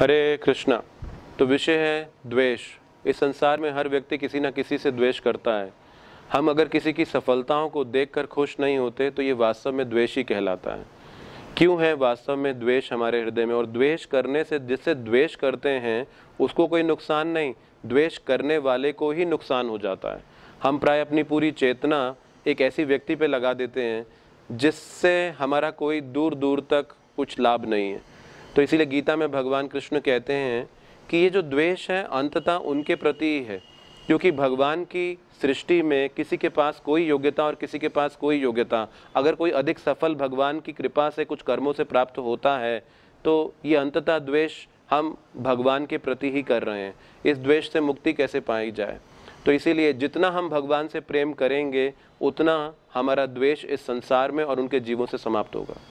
हरे कृष्णा तो विषय है द्वेष इस संसार में हर व्यक्ति किसी न किसी से द्वेष करता है हम अगर किसी की सफलताओं को देखकर खुश नहीं होते तो ये वास्तव में द्वेष ही कहलाता है क्यों है वास्तव में द्वेष हमारे हृदय में और द्वेष करने से जिससे द्वेष करते हैं उसको कोई नुकसान नहीं द्वेष करने वाले को ही नुकसान हो जाता है हम प्राय अपनी पूरी चेतना एक ऐसी व्यक्ति पे लगा देते हैं जिससे हमारा कोई दूर दूर तक कुछ लाभ नहीं है तो इसीलिए गीता में भगवान कृष्ण कहते हैं कि ये जो द्वेष है अंततः उनके प्रति ही है क्योंकि भगवान की सृष्टि में किसी के पास कोई योग्यता और किसी के पास कोई योग्यता अगर कोई अधिक सफल भगवान की कृपा से कुछ कर्मों से प्राप्त होता है तो ये अंततः द्वेष हम भगवान के प्रति ही कर रहे हैं इस द्वेष से मुक्ति कैसे पाई जाए तो इसीलिए जितना हम भगवान से प्रेम करेंगे उतना हमारा द्वेष इस संसार में और उनके जीवों से समाप्त होगा